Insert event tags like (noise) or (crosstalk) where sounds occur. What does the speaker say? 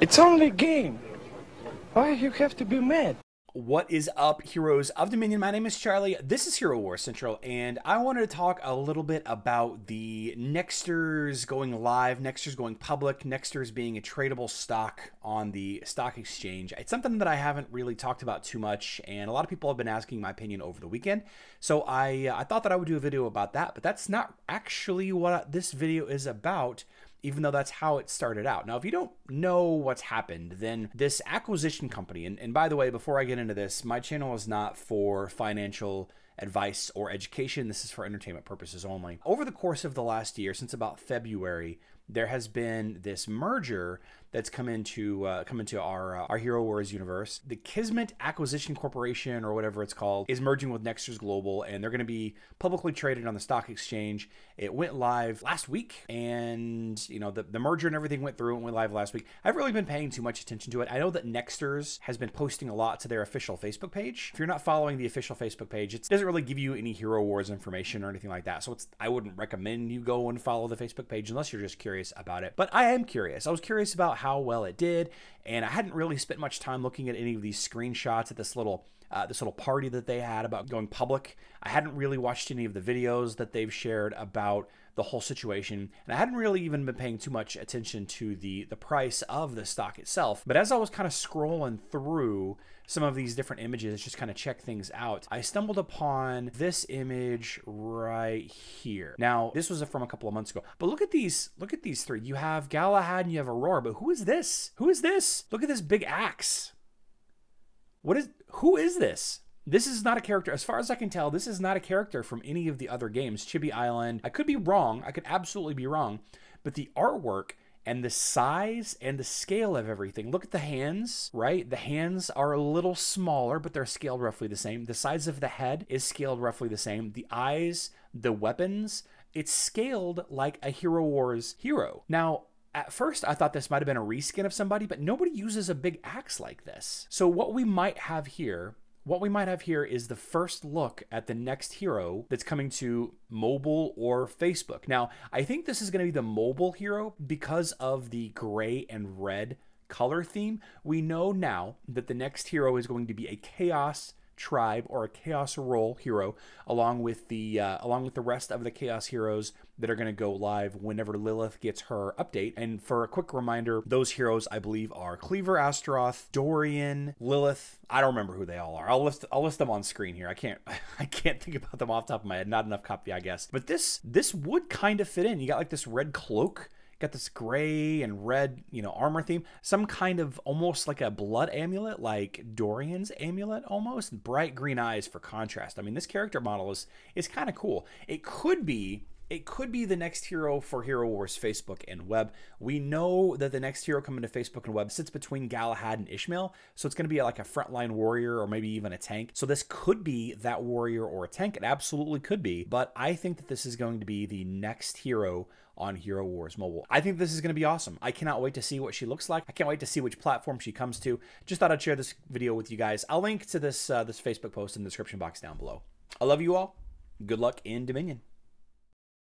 It's only a game. Why you have to be mad? What is up, heroes of Dominion? My name is Charlie. This is Hero War Central, and I wanted to talk a little bit about the Nexters going live, Nexters going public, Nexters being a tradable stock on the stock exchange. It's something that I haven't really talked about too much, and a lot of people have been asking my opinion over the weekend. So I I thought that I would do a video about that, but that's not actually what this video is about even though that's how it started out. Now, if you don't know what's happened, then this acquisition company, and, and by the way, before I get into this, my channel is not for financial advice or education. This is for entertainment purposes only. Over the course of the last year, since about February, there has been this merger that's come into uh, come into our uh, our Hero Wars universe. The Kismet Acquisition Corporation, or whatever it's called, is merging with Nexters Global, and they're going to be publicly traded on the stock exchange. It went live last week, and you know the, the merger and everything went through and went live last week. I've really been paying too much attention to it. I know that Nexters has been posting a lot to their official Facebook page. If you're not following the official Facebook page, it doesn't really give you any Hero Wars information or anything like that. So it's I wouldn't recommend you go and follow the Facebook page unless you're just curious curious about it. But I am curious. I was curious about how well it did, and I hadn't really spent much time looking at any of these screenshots at this little uh, this little party that they had about going public. I hadn't really watched any of the videos that they've shared about the whole situation, and I hadn't really even been paying too much attention to the the price of the stock itself. But as I was kind of scrolling through some of these different images, just kind of check things out, I stumbled upon this image right here. Now, this was from a couple of months ago, but look at these look at these three. You have Galahad and you have Aurora, but who is this? Who is this? Look at this big axe. What is who is this? This is not a character, as far as I can tell, this is not a character from any of the other games. Chibi Island, I could be wrong, I could absolutely be wrong, but the artwork and the size and the scale of everything. Look at the hands, right? The hands are a little smaller, but they're scaled roughly the same. The size of the head is scaled roughly the same. The eyes, the weapons, it's scaled like a Hero Wars hero. Now, at first, I thought this might have been a reskin of somebody, but nobody uses a big axe like this. So what we might have here, what we might have here is the first look at the next hero that's coming to mobile or Facebook. Now, I think this is going to be the mobile hero because of the gray and red color theme. We know now that the next hero is going to be a chaos tribe or a chaos role hero along with the uh, along with the rest of the chaos heroes that are going to go live whenever Lilith gets her update. And for a quick reminder, those heroes I believe are Cleaver Astaroth, Dorian, Lilith. I don't remember who they all are. I'll list I'll list them on screen here. I can't (laughs) I can't think about them off the top of my head. Not enough copy, I guess. But this this would kind of fit in. You got like this red cloak got this gray and red, you know, armor theme. Some kind of almost like a blood amulet, like Dorian's amulet almost. Bright green eyes for contrast. I mean, this character model is is kind of cool. It could be it could be the next hero for Hero Wars Facebook and web. We know that the next hero coming to Facebook and web sits between Galahad and Ishmael, so it's going to be like a frontline warrior or maybe even a tank. So this could be that warrior or a tank. It absolutely could be, but I think that this is going to be the next hero on Hero Wars Mobile. I think this is going to be awesome. I cannot wait to see what she looks like. I can't wait to see which platform she comes to. Just thought I'd share this video with you guys. I'll link to this uh, this Facebook post in the description box down below. I love you all. Good luck in Dominion.